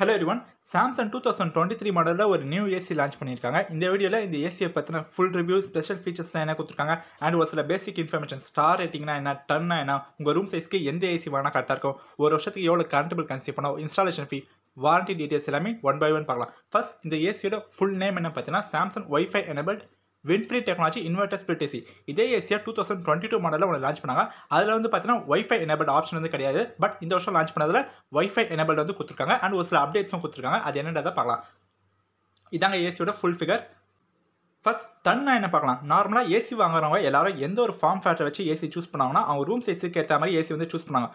hello one Samsung two thousand twenty three மாடலில் ஒரு new AC launch பண்ணியிருக்காங்க இந்த வீடியோவில் இந்த ஏசியை பற்றின ஃபுல் ரிவ்யூ ஸ்பெஷல் ஃபீச்சர்ஸ்லாம் என்ன கொடுத்துருக்காங்க அண்ட் ஒரு சில பேசிக் இன்ஃபர்மேஷன் ஸ்டார் ரேட்டிங்னா என்ன டன்னா என்ன உங்கள் ரூம் சைஸ்க்கு எந்த ஏசி வேணால் கரெக்டாக இருக்கும் ஒரு வருஷத்துக்கு எவ்வளோ கரண்டபிள் கன்சியூம் பண்ணோம் இன்ஸ்டாலேஷன் ஃபீ வாரண்டி டீட்டெயில்ஸ் எல்லாமே ஒன் பை ஒன் பார்க்கலாம் ஃபர்ஸ்ட் இந்த ஏசியோட ஃபுல் நேம் என்ன பார்த்தீங்கன்னா Samsung WiFi enabled WindFree technology inverter split AC இதே ஏசியாக டூ தௌசண்ட் டுவெண்ட்டி டூ மாடலில் ஒன்று லான்ச் பண்ணாங்க அதில் வந்து பார்த்தீங்கன்னா ஒய்ஃபை எனபிள் ஆப்ஷன் வந்து கிடையாது பட் இந்த வருஷம் லான்ச் பண்ணதில் ஒய்ஃபை எனபிள் வந்து கொடுத்துருக்காங்க அண்ட் ஒரு சில அப்டேட்ஸும் கொடுத்துருக்காங்க அது என்னன்றதை பார்க்கலாம் இதாங்க ஏசியோட ஃபுல் ஃபிகர் ஃபஸ்ட் தன்னா என்ன பார்க்கலாம் நார்மலாக ஏசி வாங்குறவங்க எல்லாரும் எந்த ஒரு ஃபார்ம் ஃபேக்டரை வச்சு ஏசி சூஸ் பண்ணாங்கன்னா அவங்க ரூம் சைஸுக்கு ஏற்ற மாதிரி ஏசி வந்து சூஸ் பண்ணாங்க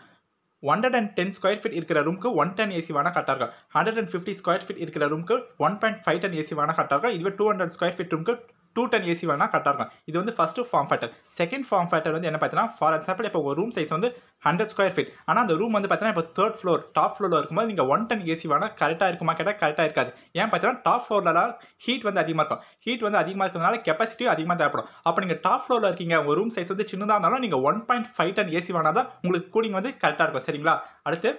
hundred and ten square feet இருக்கிற ரூமுக்கு ஒன் டென் ஏசி வேணால் கரெக்டாக இருக்கும் hundred and fifty square feet இருக்கிற ரூமுக்கு one point five ton AC வேணால் கரெக்டாக இருக்கும் இதுவே டூ ஹண்ட்ரட் ஸ்கொயர் ஃபீட் ரூமுக்கு டூ டென் ஏசி வேணால் கரெக்டாக இருக்கும் இது வந்து first form factor second form factor வந்து என்ன பார்த்தீங்கன்னா ஃபார் எக்ஸாம்பிள் இப்போ ஒரு ரூம் சைஸ் வந்து ஹண்ட்ரட் ஸ்கொயர் ஃபீட் ஆனால் அந்த ரூம் வந்து பார்த்தீங்கன்னா இப்போ தேர்ட் ஃப்ளோர் டாப் ஃப்ளோரில் இருக்கும்போது நீங்கள் ஒன் டென் ஏசி வேணால் கரெக்டாக இருக்குமா கேட்டால் கரெக்டாக இருக்காது ஏன் பார்த்தீங்கன்னா டாப் ஃப்ளோர்லலாம் ஹீட் வந்து அதிகமாக இருக்கும் ஹீட் வந்து அதிகமாக இருக்கிறதுனால கெப்பாசிட்டியும் அதிகமாக தேவைப்படும் அப்போ நீங்கள் டாப் ஃப்ளோரில் இருக்கீங்க உங்கள் ரூம் சைஸ் வந்து சின்னதாக இருந்தாலும் நீங்கள் one point five ton AC வேணால் தான் உங்களுக்கு கூலிங் வந்து கரெக்டாக இருக்கும் சரிங்களா அடுத்து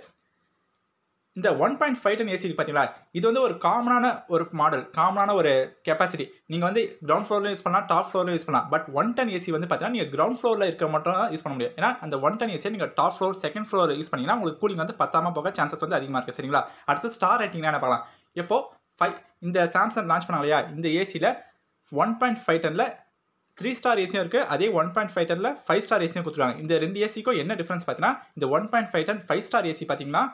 இந்த one point five ton AC பார்த்தீங்களா இது வந்து ஒரு காமனான ஒரு மாடல் காமனான ஒரு கெப்பாசிட்டி நீங்கள் வந்து கிரவுண்ட் ஃப்ளோரில் யூஸ் பண்ணலாம் டாப் ஃப்ளோரில் யூஸ் பண்ணலாம் பட் ஒன் டன் ஏசி வந்து பார்த்தீங்கன்னா நீங்கள் கிரவுண்ட் ஃப்ளோரில் இருக்க மட்டும் தான் யூஸ் பண்ண முடியும் ஏன்னா அந்த ஒன் டன் ஏசியை நீங்கள் top floor second floor use பண்ணிங்கன்னா உங்களுக்கு கூலிங் வந்து பத்தாமல் போக சான்சஸ் வந்து அதிகமாக இருக்குது சரிங்களா அடுத்து ஸ்டார் ரேட்டிங் என்ன பார்க்கலாம் இப்போ ஃபைவ் இந்த சாம்சங் லான்ச் பண்ணாங்க இல்லையா இந்த ஏசியில் ஒன் பாயிண்ட் ஃபைவ் டனில் த்ரீ ஸ்டார் ஏசியும் இருக்குது அதே ஒன் பாயிண்ட் ஃபைவ் டனில் ஃபைவ் ஸ்டார் ஏசியும் கொடுத்துருவாங்க இந்த ரெண்டு ஏசிக்கும் என்ன டிஃப்ரென்ஸ் பார்த்தீங்கன்னா இந்த one point five ton five star AC பார்த்தீங்கன்னா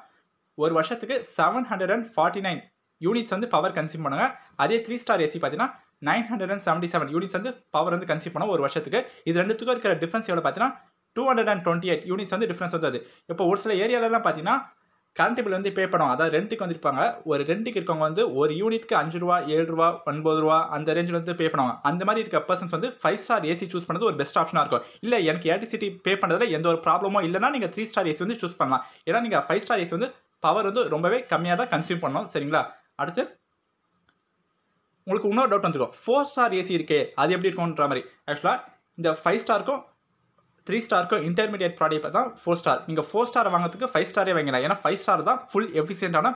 ஒரு வருஷத்துக்கு seven hundred and forty nine units வந்து பவர் கன்சியூம் பண்ணுங்க அதே த்ரீ ஸ்டார் ஏசி பார்த்தீங்கன்னா nine hundred and seventy seven units வந்து பவர் வந்து கன்சியூம் பண்ணும் ஒரு வருஷத்துக்கு இது ரெண்டுத்துக்கும் இருக்கிற டிஃபரன்ஸ் எவ்வளோ பார்த்தீங்கன்னா two hundred and twenty eight units வந்து டிஃப்ரென்ஸ் வந்தது இப்போ ஒரு சில ஏரியாலலாம் பார்த்தீங்கன்னா கரண்ட் பில் வந்து பே பண்ணுவோம் அதாவது ரெண்டுக்கு வந்துருப்பாங்க ஒரு ரெண்டுக்கு இருக்கவங்க வந்து ஒரு யூனிட்க்கு அஞ்சு ரூபா ஏழு ரூபா ஒன்பது ரூபா அந்த ரேஞ்சில் வந்து பே பண்ணுவாங்க அந்த மாதிரி இருக்க பர்சன்ஸ் வந்து ஃபைவ் ஸ்டார் ஏசி சூஸ் பண்ணது ஒரு பெஸ்ட் ஆப்ஷனாக இருக்கும் இல்லை எனக்கு எலக்ட்ரிசிட்டி பே பண்ணுறதுல எந்த ஒரு ப்ராப்ளமோ இல்லைனா நீங்கள் த்ரீ ஸ்டார் ஏசி வந்து சூஸ் பண்ணலாம் ஏன்னா நீங்கள் ஃபைவ் ஸ்டார் ஏசி வந்து பவர் வந்து ரொம்பவே கம்மியாக தான் கன்சியூம் பண்ணோம் சரிங்களா அடுத்து உங்களுக்கு இன்னொரு டவுட் வந்துருக்கும் ஃபோர் ஸ்டார் ஏசி இருக்கே அது எப்படி இருக்கும்ன்ற மாதிரி ஆக்சுவலாக இந்த ஃபைவ் ஸ்டாருக்கும் த்ரீ ஸ்டாருக்கும் இன்டர்மீடியட் ப்ராடக்ட் தான் ஃபோர் ஸ்டார் நீங்கள் ஃபோர் ஸ்டார் வாங்கிறதுக்கு ஃபைவ் ஸ்டாரே வாங்கினா ஏன்னா ஃபைவ் ஸ்டார் தான் ஃபுல் எஃபிஷியண்டான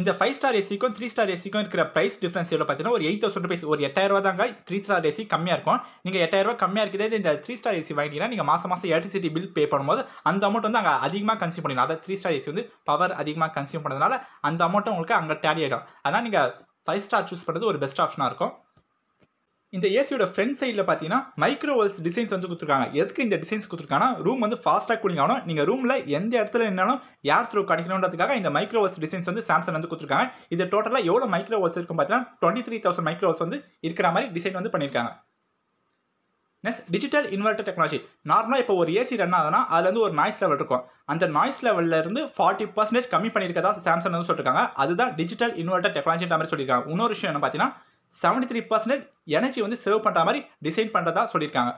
இந்த ஃபைவ் ஸ்டார் ஏசிக்கும் த்ரீ ஸ்டார் ஏசிக்கும் இருக்கிற ப்ரைஸ் டிஃபரன்ஸ் எவ்வளோ பார்த்தீங்கன்னா ஒரு எயிட் தௌசண்ட் ருபீஸ் ஒரு எட்டாயிரரூவா தாங்க த்ரீ ஸ்டார் ஏசி கம்மியாக இருக்கும் நீங்கள் எட்டாயிரரூவா கம்மியாக இருக்கிறதே இந்த த்ரீ ஸ்டார் ஏசி வாங்கிட்டீங்கன்னா நீங்கள் மாதம் மாதம் எலக்ட்ரிசிட்டி பில் பே பண்ணும்போது அந்த அமௌண்ட் வந்து அங்கே அதிகமாக கன்சியூம் பண்ணி அதாவது த்ரீ ஸ்டார் ஏசி வந்து பவர் அதிகமாக கன்சியூம் பண்ணுறதுனால அந்த அமௌண்ட்டை உங்களுக்கு அங்கே டேலி ஆகிடும் அதனால் நீங்கள் ஃபைவ் ஸ்டார் சூஸ் பண்ணுறது ஒரு பெஸ்ட் ஆப்ஷனாக இருக்கும் இந்த ஏசியோட ஃப்ரண்ட் சைடில் பார்த்தீங்கன்னா மைக்ரோவல்ஸ் டிசைன்ஸ் வந்து கொடுத்துருக்காங்க எதுக்கு இந்த டிசைன்ஸ் கொடுத்துருக்காங்கன்னா ரூம் வந்து ஃபாஸ்ட்டாக கூலிங் ஆகணும் நீங்கள் ரூமில் எந்த இடத்துல இருந்தாலும் யார் த்ரூ கிடைக்கணுன்றதுக்காக இந்த மைக்ரோவல்ஸ் டிசைன்ஸ் வந்து சாம்சங் வந்து கொடுத்துருக்காங்க இது டோட்டலாக எவ்வளோ மைக்ரோவல்ஸ் இருக்கும் பார்த்தீங்கன்னா டுவெண்ட்டி த்ரீ தௌசண்ட் மைக்ரோவல்ஸ் வந்து இருக்கிற மாதிரி டிசைன் வந்து பண்ணியிருக்காங்க நெக்ஸ்ட் டிஜிட்டல் இன்வெர்டர் டெக்னாலஜி நார்மலாக இப்போ ஒரு ஏசி ரன் ஆகுதுன்னா அதுலேருந்து ஒரு நாய்ஸ் லெவல் இருக்கும் அந்த நாய்ஸ் லெவலில் இருந்து ஃபார்ட்டி பர்சன்டேஜ் கம்மி பண்ணியிருக்கதா சாம்சங் வந்து சொல்லிருக்காங்க அதுதான் டிஜிட்டல் இன்வெர்டர் டெக்னாலஜின்ற மாதிரி சொல்லியிருக்காங்க இன்னொரு விஷயம் என்ன பார்த்தீங்கன்னா செவன்டி த்ரீ பர்சன்டேஜ் எனர்ஜி வந்து சேவ் பண்ணுற மாதிரி டிசைன் பண்ணுறதா சொல்லியிருக்காங்க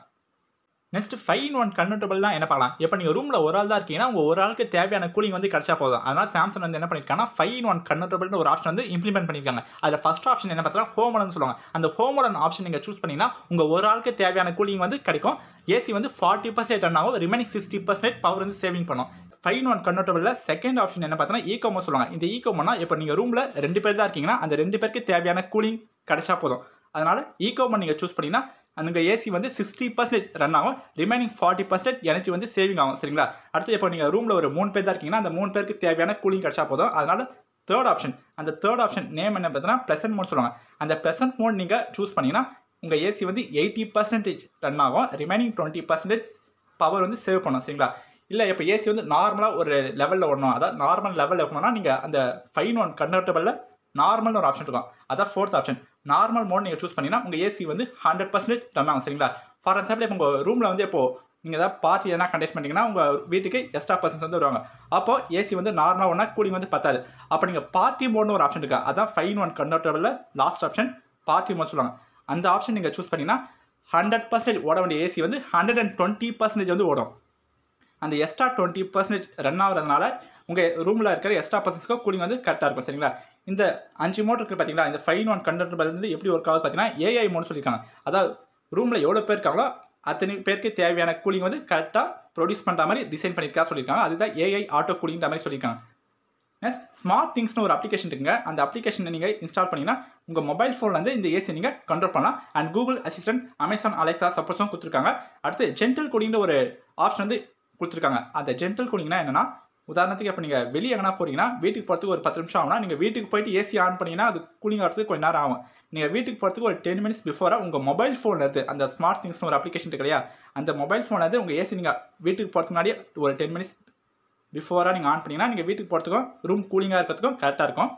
நெக்ஸ்ட் ஃபைவ் இன் ஒன் கன்வெர்டபுள்னா என்ன பண்ணலாம் இப்போ நீங்கள் ரூமில் ஒரு ஆள் தான் இருக்கீங்கன்னா உங்கள் ஒரு ஆளுக்கு தேவையான கூலிங் வந்து கிடைச்சா போதும் அதனால் சாம்சங் வந்து என்ன பண்ணியிருக்காங்கன்னா ஃபைவ் இன் ஒன் கன்வெர்டபுள்னு ஒரு ஆப்ஷன் வந்து இம்ப்ளிமெண்ட் பண்ணியிருக்காங்க அதில் ஃபஸ்ட் ஆப்ஷன் என்ன பார்த்தா ஹோமோடன் சொல்லுவாங்க அந்த ஹோமோடன் ஆப்ஷன் நீங்கள் சூஸ் பண்ணிங்கன்னா உங்கள் ஒரு ஆளுக்கு தேவையான கூலிங் வந்து கிடைக்கும் ஏசி வந்து ஃபார்ட்டி பர்சன்டேஜ் ரன் ஆகும் ரிமைனிங் சிக்ஸ்டி பர்சன்டேஜ் பவர் வந்து சேவிங் பண்ணும் ஃபைன் ஒன் கன்வெர்ட்டபிளில் செகண்ட் ஆப்ஷன் என்ன பார்த்தீங்கன்னா இ சொல்லுவாங்க இந்த இ இப்போ நீங்கள் ரூமில் ரெண்டு பேர் தான் இருக்கீங்கன்னா அந்த ரெண்டு பேருக்கு தேவையான கூலிங் கிடைச்சா போதும் அதனால் இ நீங்கள் சூஸ் பண்ணிங்கன்னா அந்த ஏசி வந்து சிக்ஸ்டி பர்சன்டேஜ் ரன் ஆகும் ரிமைனிங் ஃபார்ட்டி பர்சன்டேஜ் எனர்ஜி வந்து சேவிங் ஆகும் சரிங்களா அடுத்து இப்போ நீங்கள் ரூமில் ஒரு மூணு பேர் தான் இருக்கீங்கன்னா அந்த மூணு பேருக்கு தேவையான கூலிங் கிடைச்சா போதும் அதனால் தேர்ட் ஆப்ஷன் அந்த தேர்ட் ஆப்ஷன் நேம் என்ன பார்த்தீங்கன்னா ப்ளசன் மோட் சொல்லுவாங்க அந்த ப்ளசன்ட் மோட் நீங்கள் சூஸ் பண்ணிங்கன்னா உங்கள் ஏசி வந்து எயிட்டி பர்சன்டேஜ் ரன் ஆகும் ரிமைனிங் டுவெண்ட்டி பர்சன்டேஜ் பவர் வந்து சேவ் பண்ணும் சரிங்களா இல்லை இப்போ ஏசி வந்து நார்மலாக ஒரு லெவலில் ஓடணும் அதாவது நார்மல் லெவலில் இருக்கணும்னா நீங்கள் அந்த ஃபைன் ஒன் கன்வெர்டபிளில் நார்மல்னு ஒரு ஆப்ஷன் இருக்கும் அதான் ஃபோர்த் ஆப்ஷன் நார்மல் மோட் நீங்கள் சூஸ் பண்ணிங்கன்னா உங்கள் ஏசி வந்து ஹண்ட்ரட் பர்சன்டேஜ் ரன் ஆகும் சரிங்களா ஃபார் எக்ஸாம்பிள் இப்போ உங்கள் ரூமில் வந்து இப்போது நீங்கள் ஏதாவது பார்ட்டி எதனா கண்டெக்ட் பண்ணிங்கன்னா உங்கள் வீட்டுக்கு எக்ஸ்ட்ரா பர்சன்ஸ் வந்து வருவாங்க அப்போ ஏசி வந்து நார்மலாக ஒன்றா கூலிங் வந்து பத்தாது அப்போ நீங்கள் பார்ட்டி மோட்னு ஒரு ஆப்ஷன் இருக்கா அதான் ஃபைன் ஒன் கன்வெர்டபிளில் லாஸ்ட் ஆப்ஷன் பார்ட்டி மோட் சொல்லுவாங்க அந்த ஆப்ஷன் நீங்கள் சூஸ் பண்ணிங்கன்னா ஹண்ட்ரட் பர்சன்டேஜ் ஓட வேண்டிய ஏசி வந்து ஹண்ட்ரட் அண்ட் டுவெண்ட்டி பர்சன்டேஜ் வந்து ஓடும் அந்த எக்ஸ்ட்ரா டுவெண்ட்டி பர்சன்டேஜ் ரன் ஆகிறதுனால உங்கள் ரூமில் இருக்கிற எக்ஸ்ட்ரா பர்சன்ஸ்க்கு கூலிங் வந்து கரெக்டாக இருக்கும் சரிங்களா இந்த அஞ்சு மோட் இருக்குது பார்த்தீங்களா இந்த ஃபைன் ஒன் கண்டென்ட் வந்து எப்படி ஒர்க் ஆகுது பார்த்தீங்கன்னா ஏஐ மோட் சொல்லியிருக்காங்க அதாவது ரூமில் எவ்வளோ பேர் இருக்காங்களோ அத்தனை பேருக்கு தேவையான கூலிங் வந்து கரெக்டாக ப்ரொடியூஸ் பண்ணுற மாதிரி டிசைன் பண்ணியிருக்கா சொல்லியிருக்காங்க அதுதான் ஏஐ ஆட்டோ கூலிங்கிற மாதிரி சொல்லியிருக்காங்க நெக்ஸ்ட் ஸ்மார்ட் திங்ஸ்னு ஒரு அப்ளிகேஷன் இருக்குங்க அந்த அப்ளிகேஷனை நீங்கள் இன்ஸ்டால் பண்ணிங்கன்னா உங்கள் மொபைல் ஃபோன்லேருந்து வந்து இந்த ஏசி நீங்கள் கண்ட்ரோல் பண்ணலாம் and Google Assistant Amazon Alexa சப்போஸும் கொடுத்துருக்காங்க அடுத்து ஜென்டல் கூலிங்கிற ஒரு ஆப்ஷன் வந்து கொடுத்துருக்காங்க அந்த ஜென்ரல் கூலிங்னா என்னென்னா உதாரணத்துக்கு இப்போ நீங்கள் வெளியே எங்கன்னா போகிறீங்கன்னா வீட்டுக்கு போகிறதுக்கு ஒரு பத்து நிமிஷம் ஆகும்னா நீங்கள் வீட்டுக்கு போயிட்டு ஏசி ஆன் பண்ணிங்கன்னா அது கூலிங் ஆகிறதுக்கு கொஞ்சம் நேரம் ஆகும் நீங்கள் வீட்டுக்கு போகிறதுக்கு ஒரு டென் மினிட்ஸ் பிஃபோராக உங்கள் மொபைல் ஃபோன் ஃபோன்லேருந்து அந்த ஸ்மார்ட் திங்ஸ்னு ஒரு அப்ளிகேஷன் இருக்கு இல்லையா அந்த மொபைல் ஃபோன் ஃபோன்லேருந்து உங்கள் ஏசி நீங்கள் வீட்டுக்கு போகிறதுக்கு முன்னாடி ஒரு டென் மினிட்ஸ் பிஃபோராக நீங்கள் ஆன் பண்ணிங்கன்னா நீங்கள் வீட்டுக்கு போகிறதுக்கும் ரூம் கூலிங்காக இருக்கிறதுக்கும் கரெக்டாக இருக்கும்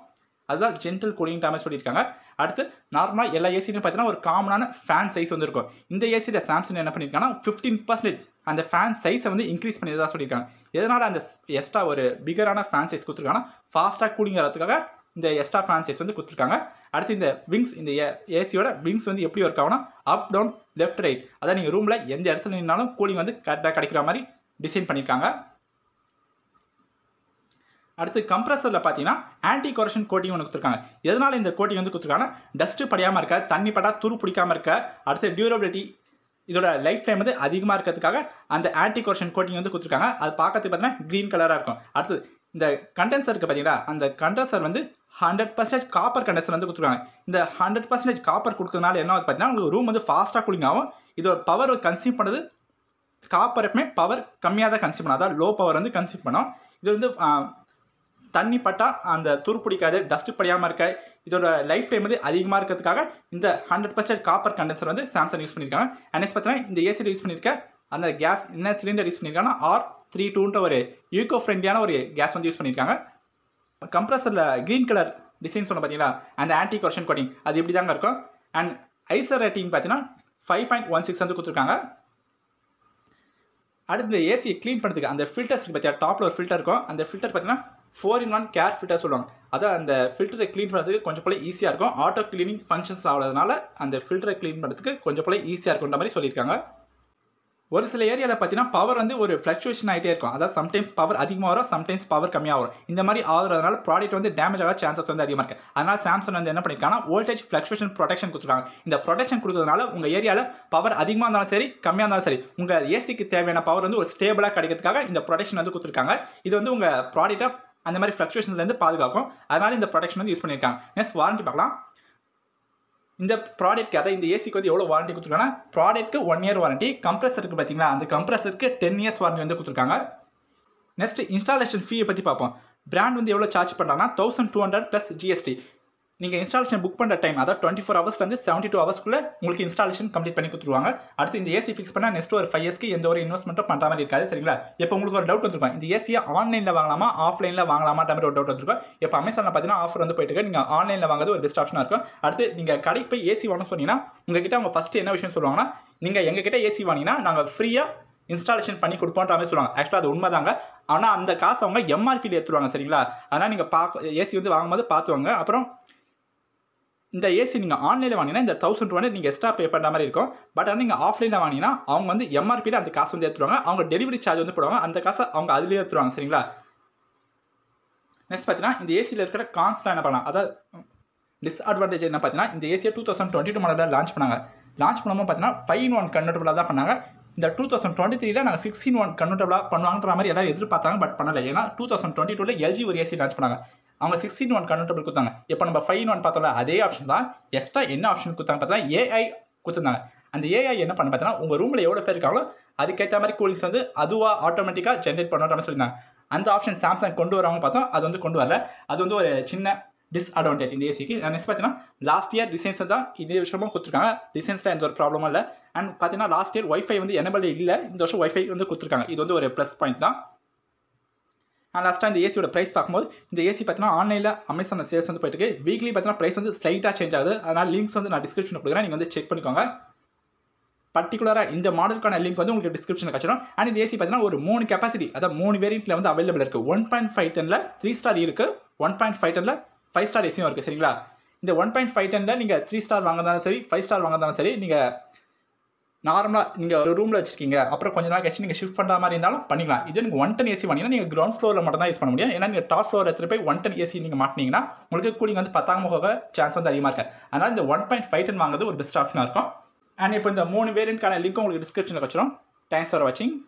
அதுதான் ஜென்ரல் கூலிங் டேமேஜ் சொல்லியிருக்காங்க அடுத்து நார்மலாக எல்லா ஏசிலையும் பார்த்தீங்கன்னா ஒரு காமனான ஃபேன் சைஸ் வந்துருக்கும் இந்த ஏசியில் சாம்சங் என்ன பண்ணியிருக்காங்கன்னா ஃபிஃப்டீன் பர்சன்டேஜ் அந்த ஃபேன் சைஸை வந்து இன்க்ரீஸ் எதாவது சொல்லியிருக்காங்க எதனால் அந்த எக்ஸ்ட்ரா ஒரு பிகரான ஃபேன் சைஸ் கொடுத்துருக்காங்கன்னா ஃபாஸ்ட்டாக கூலிங் இந்த எக்ஸ்ட்ரா ஃபேன் சைஸ் வந்து கொடுத்துருக்காங்க அடுத்து இந்த விங்ஸ் இந்த ஏசியோட விங்ஸ் வந்து எப்படி ஒர்க் ஆகும்னா அப் டவுன் லெஃப்ட் ரைட் அதான் நீங்கள் ரூமில் எந்த இடத்துல நின்னாலும் கூலிங் வந்து கரெக்டாக கிடைக்கிற மாதிரி டிசைன் பண்ணியிருக்காங்க அடுத்து கம்ப்ரஸரில் பார்த்தீங்கன்னா ஆன்டி கொரஷன் கோட்டிங் ஒன்று கொடுத்துருக்காங்க எதனால் இந்த கோட்டிங் வந்து கொடுத்துருக்காங்க டஸ்ட்டு படியாமல் இருக்க தண்ணி படா துரு பிடிக்காமல் இருக்க அடுத்து டியூரபிலிட்டி இதோட லைஃப் டைம் வந்து அதிகமாக இருக்கிறதுக்காக அந்த ஆன்டி கொரஷன் கோட்டிங் வந்து கொடுத்துருக்காங்க அது பார்க்கறதுக்கு பார்த்தீங்கன்னா க்ரீன் கலராக இருக்கும் அடுத்து இந்த கண்டென்சருக்கு பார்த்தீங்கன்னா அந்த கண்டென்சர் வந்து ஹண்ட்ரட் பர்சன்டேஜ் காப்பர் கண்டென்சர் வந்து கொடுத்துருக்காங்க இந்த ஹண்ட்ரட் பர்சன்டேஜ் காப்பர் கொடுக்கறதுனால என்ன பார்த்தீங்கன்னா உங்களுக்கு ரூம் வந்து ஃபாஸ்ட்டாக கூலிங் ஆகும் இதோட பவர் கன்சியூம் பண்ணுறது காப்பர் எப்பவுமே பவர் கம்மியாக தான் கன்சியூம் பண்ணும் அதாவது லோ பவர் வந்து கன்சியூம் பண்ணோம் இது வந்து தண்ணி பட்டால் அந்த துரு பிடிக்காது டஸ்ட் படியாமல் இருக்க இதோட லைஃப் டைம் வந்து அதிகமாக இருக்கிறதுக்காக இந்த ஹண்ட்ரட் பர்சன்ட் காப்பர் கண்டென்சர் வந்து சாம்சங் யூஸ் பண்ணியிருக்காங்க அண்ட் பார்த்தீங்கன்னா இந்த ஏசியில் யூஸ் பண்ணியிருக்க அந்த கேஸ் என்ன சிலிண்டர் யூஸ் பண்ணியிருக்காங்கன்னா ஆர் த்ரீ டூன்ற ஒரு ஈகோ ஃப்ரெண்ட்லியான ஒரு கேஸ் வந்து யூஸ் பண்ணியிருக்காங்க கம்ப்ரஸரில் க்ரீன் கலர் டிசைன் சொன்ன பார்த்தீங்களா அந்த ஆன்டி கொஷன் கோட்டிங் அது இப்படி தாங்க இருக்கும் அண்ட் ஐசர் ரேட்டிங் பார்த்தீங்கன்னா ஃபைவ் பாயிண்ட் ஒன் சிக்ஸ் வந்து கொடுத்துருக்காங்க அடுத்து இந்த ஏசியை க்ளீன் பண்ணுறதுக்கு அந்த ஃபில்டர்ஸ் பார்த்தீங்கன்னா டாப்பில் ஒரு ஃபில்டர் இருக்கும் அந்த ஃபில்டர் பார்த்தீங்கன்னா four in one care filter சொல்லுவாங்க அதான் அந்த ஃபில்டரை க்ளீன் பண்ணுறதுக்கு கொஞ்சம் போல ஈஸியாக இருக்கும் ஆட்டோ க்ளீனிங் ஃபங்க்ஷன்ஸ் ஆகிறதுனால அந்த ஃபில்டரை க்ளீன் பண்ணுறதுக்கு கொஞ்சம் போல ஈஸியாக இருக்குன்ற மாதிரி சொல்லியிருக்காங்க ஒரு சில ஏரியாவில் பார்த்தீங்கன்னா பவர் வந்து ஒரு ஃப்ளக்சுவேஷன் ஆகிட்டே இருக்கும் அதாவது சம்டைம்ஸ் பவர் அதிகமாக வரும் சம்டைம்ஸ் பவர் கம்மியாக வரும் இந்த மாதிரி ஆகுறதுனால ப்ராடக்ட் வந்து டேமேஜ் ஆக சான்சஸ் வந்து அதிகமாக இருக்குது அதனால் சாம்சங் வந்து என்ன பண்ணியிருக்காங்கன்னா வோல்டேஜ் ஃப்ளக்சுவேஷன் ப்ரொடெக்ஷன் கொடுத்துருக்காங்க இந்த ப்ரொடெக்ஷன் கொடுக்கறதுனால உங்கள் ஏரியாவில் பவர் அதிகமாக இருந்தாலும் சரி கம்மியாக இருந்தாலும் சரி உங்கள் ஏசிக்கு தேவையான பவர் வந்து ஒரு ஸ்டேபிளாக கிடைக்கிறதுக்காக இந்த ப்ரொடெக்ஷன் வந்து கொடுத்துருக்காங்க இது வந்து உங்கள் ப்ராடக்ட்டை அந்த மாதிரி ஃப்ளக்சுவேஷன்ஸ்லேருந்து பாதுகாக்கும் அதனால இந்த ப்ரொடக்ஷன் வந்து யூஸ் பண்ணியிருக்காங்க நெக்ஸ்ட் வாரண்டி பார்க்கலாம் இந்த ப்ராடக்ட்க்கு அதாவது இந்த ஏசிக்கு வந்து எவ்வளோ வாரண்டி கொடுத்துருக்காங்கன்னா ப்ராடக்ட்டுக்கு ஒன் இயர் வாரண்டி கம்ப்ரெசருக்கு பார்த்தீங்களா அந்த கம்ப்ரெசருக்கு டென் இயர்ஸ் வாரண்டி வந்து கொடுத்துருக்காங்க நெக்ஸ்ட் இன்ஸ்டாலேஷன் ஃபீயை பற்றி பார்ப்போம் பிராண்ட் வந்து எவ்வளோ சார்ஜ் பண்ணுறாங்கன்னா thousand two hundred plus GST நீங்கள் இன்ஸ்டாலேஷன் புக் பண்ணுற டைம் அதாவது டுவெண்ட்டி ஃபோர் ஹவர்ஸ் வந்து செவன்ட்டி டூ ஹவர்ஸ்க்குள்ளே உங்களுக்கு இன்ஸ்டாலேஷன் கம்ப்ளீட் பண்ணி கொடுத்துருவாங்க அடுத்து இந்த ஏசி ஃபிக்ஸ் பண்ணால் நெக்ஸ்ட் ஒரு ஃபைவ் இயர்ஸ்க்கு எந்த ஒரு இன்வெஸ்ட்மெண்ட்டும் பண்ணுற மாதிரி இருக்காது சரிங்களா இப்போ உங்களுக்கு ஒரு டவுட் வந்துருக்கும் இந்த ஏசியை ஆன்லைனில் வாங்கலாமா ஆஃப்லைனில் வாங்கலாமா மாதிரி ஒரு டவுட் வந்துருக்கும் இப்போ அமேசானில் பார்த்தீங்கன்னா ஆஃபர் வந்து போயிட்டு இருக்கு நீங்கள் ஆன்லைனில் வாங்குறது ஒரு பெஸ்ட் ஆப்ஷனாக இருக்கும் அடுத்து நீங்கள் கடைக்கு போய் ஏசி வாங்கணும்னு சொன்னீங்கன்னா உங்ககிட்ட அவங்க ஃபஸ்ட்டு என்ன விஷயம் சொல்லுவாங்கன்னா நீங்கள் எங்ககிட்ட ஏசி வாங்கினா நாங்கள் ஃப்ரீயாக இன்ஸ்டாலேஷன் பண்ணி கொடுப்போன்ற மாதிரி சொல்லுவாங்க ஆக்சுவலாக அது உண்மைதாங்க ஆனால் அந்த காசு அவங்க எம்ஆர்பியில் ஏற்றுவாங்க சரிங்களா அதனால் நீங்கள் பா ஏசி வந்து வாங்கும்போது பார்த்துவாங்க அப்புறம் இந்த ஏசி நீங்கள் ஆன்லைனில் வாங்கினா இந்த தௌசண்ட் டூ ஹண்ட்ரட் நீங்கள் எக்ஸ்ட்ரா பே பண்ணுற மாதிரி இருக்கும் பட் ஆனால் நீங்கள் ஆஃப்லைனில் வாங்கினா அவங்க வந்து எம்ஆர்பியில் அந்த காசு வந்து ஏற்றுவாங்க அவங்க டெலிவரி சார்ஜ் வந்து போடுவாங்க அந்த காசை அவங்க அதிலே ஏற்றுவாங்க சரிங்களா நெக்ஸ்ட் பார்த்தீங்கன்னா இந்த ஏசியில் இருக்கிற கான்ஸ்லாம் என்ன பண்ணலாம் அதாவது டிஸ்அட்வான்டேஜ் என்ன பார்த்தீங்கன்னா இந்த ஏசியை டூ தௌசண்ட் டுவெண்ட்டி டூ மாடலில் லான்ச் பண்ணாங்க லான்ச் பண்ணும்போது பார்த்தீங்கன்னா ஃபைவ் ஒன் கன்வெர்டபுளாக தான் பண்ணாங்க இந்த டூ தௌசண்ட் டுவெண்ட்டி த்ரீல நாங்கள் சிக்ஸ்டின் ஒன் கன்வெர்டபுளாக பண்ணுவாங்கிற மாதிரி எல்லாம் எதிர்பார்த்தாங்க பட் பண்ணலை ஏன்னா டூ தௌசண்ட் டுவெண்ட்டி டூவில் எல்ஜி ஒரு ஏசி லான்ச் பண்ணாங்க அவங்க சிக்ஸ் இன் ஒன் கன்வெர்ட்டபிள் கொடுத்தாங்க இப்போ நம்ம ஃபைவ் இன் ஒன் பார்த்தோம்ல அதே ஆப்ஷன் தான் எக்ஸ்ட்ரா என்ன ஆப்ஷன் கொடுத்தாங்க பார்த்தீங்கன்னா ஏஐ கொடுத்துருந்தாங்க அந்த ஏஐ என்ன பண்ண பார்த்தீங்கன்னா உங்கள் ரூமில் எவ்வளோ பேர் இருக்காங்களோ அதுக்கேற்ற மாதிரி கூலிங்ஸ் வந்து அதுவாக ஆட்டோமேட்டிக்காக ஜென்ரேட் பண்ணுற சொல்லியிருந்தாங்க அந்த ஆப்ஷன் சாம்சங் கொண்டு வரவங்க பார்த்தோம் அது வந்து கொண்டு வரல அது வந்து ஒரு சின்ன டிஸ்அட்வான்டேஜ் இந்த ஏசிக்கு நான் நெக்ஸ்ட் பார்த்தீங்கன்னா லாஸ்ட் இயர் டிசைன்ஸ் தான் இதே விஷயமும் கொடுத்துருக்காங்க டிசைன்ஸில் எந்த ஒரு ப்ராப்ளமும் இல்லை அண்ட் பார்த்தீங்கன்னா லாஸ்ட் இயர் ஒய்ஃபை வந்து எனபிள் இல்லை இந்த வருஷம் ஒய்ஃபை வந்து கொடுத்துருக்காங்க இது வந்து ஒரு ப்ளஸ் பாயிண்ட் தான் நான் லாஸ்ட்டாக இந்த ஏசியோட ப்ரைஸ் பார்க்கும்போது இந்த ஏசி பார்த்தீங்கன்னா ஆன்லைனில் அமேசான் சேல்ஸ் வந்து போயிட்டு இருக்கு வீக்லி பார்த்தீங்கன்னா ப்ரைஸ் வந்து ஸ்லைட்டாக சேஞ்ச் ஆகுது அதனால் லிங்க்ஸ் வந்து நான் டிஸ்கிரிப்ஷன் கொடுக்குறேன் நீங்கள் வந்து செக் பண்ணிக்கோங்க பர்டிகுலராக இந்த மாடலுக்கான லிங்க் வந்து உங்களுக்கு டிஸ்கிரிப்ஷன் கிடச்சிடும் அண்ட் இந்த ஏசி பார்த்தீங்கன்னா ஒரு மூணு கெப்பாசிட்டி அதாவது மூணு வேரியண்ட்டில் வந்து அவைலபிள் இருக்குது ஒன் பாயிண்ட் ஃபைவ் டெனில் த்ரீ ஸ்டார் இருக்குது ஒன் பாயிண்ட் ஃபைவ் டெனில் ஃபைவ் ஸ்டார் ஏசியும் இருக்குது சரிங்களா இந்த ஒன் பாயிண்ட் ஃபைவ் டெனில் நீங்கள் த்ரீ ஸ்டார் வாங்கினாலும் சரி ஃபைவ் ஸ்டார் வாங்கினாலும் சரி நீங்கள் நார்மலாக நீங்கள் ஒரு ரூமில் வச்சிருக்கீங்க அப்புறம் கொஞ்ச நாள் கழிச்சு நீங்கள் ஷிஃப்ட் பண்ணுற மாதிரி இருந்தாலும் பண்ணிக்கலாம் இது நீங்கள் ஒன் டன் ஏசி வாங்கினா நீங்கள் கிரௌண்ட் ஃப்ளோரில் மட்டும் தான் யூஸ் பண்ண முடியும் ஏன்னா நீங்கள் டாப் ஃப்ளோர் எடுத்துகிட்டு போய் ஒன் டன் ஏசி நீங்கள் மாட்டினீங்கன்னா உங்களுக்கு கூலிங் வந்து பத்தாம் போக சான்ஸ் வந்து அதிகமாக இருக்குது அதனால் இந்த ஒன் பாயிண்ட் ஃபைவ் டன் வாங்குறது ஒரு பெஸ்ட் ஆப்ஷனாக இருக்கும் அண்ட் இப்போ இந்த மூணு வேரியன்ட்கான லிங்க் உங்களுக்கு டிஸ்கிரிப்ஷனில் வச்சிடும் தேங்க்ஸ் ஃபார் வாட்சிங்